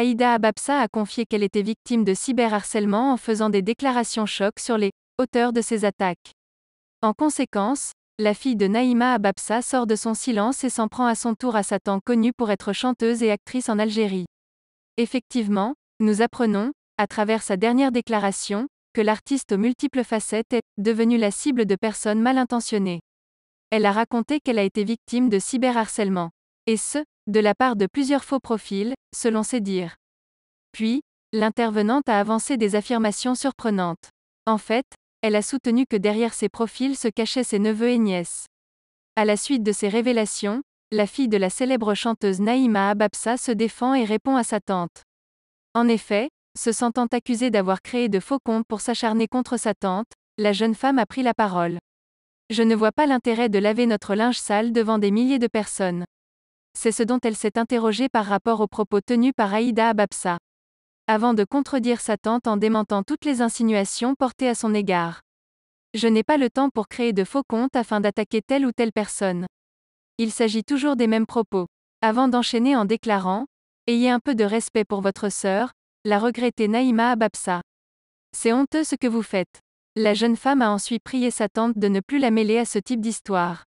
Aïda Ababsa a confié qu'elle était victime de cyberharcèlement en faisant des déclarations chocs sur les auteurs de ces attaques. En conséquence, la fille de Naïma Ababsa sort de son silence et s'en prend à son tour à Satan connue pour être chanteuse et actrice en Algérie. Effectivement, nous apprenons, à travers sa dernière déclaration, que l'artiste aux multiples facettes est devenue la cible de personnes mal intentionnées. Elle a raconté qu'elle a été victime de cyberharcèlement et ce, de la part de plusieurs faux profils, selon ses dires. Puis, l'intervenante a avancé des affirmations surprenantes. En fait, elle a soutenu que derrière ces profils se cachaient ses neveux et nièces. À la suite de ces révélations, la fille de la célèbre chanteuse Naïma Ababsa se défend et répond à sa tante. En effet, se sentant accusée d'avoir créé de faux comptes pour s'acharner contre sa tante, la jeune femme a pris la parole. Je ne vois pas l'intérêt de laver notre linge sale devant des milliers de personnes c'est ce dont elle s'est interrogée par rapport aux propos tenus par Aïda Ababsa. Avant de contredire sa tante en démentant toutes les insinuations portées à son égard. Je n'ai pas le temps pour créer de faux comptes afin d'attaquer telle ou telle personne. Il s'agit toujours des mêmes propos. Avant d'enchaîner en déclarant Ayez un peu de respect pour votre sœur, la regrettée Naïma Ababsa. C'est honteux ce que vous faites. La jeune femme a ensuite prié sa tante de ne plus la mêler à ce type d'histoire.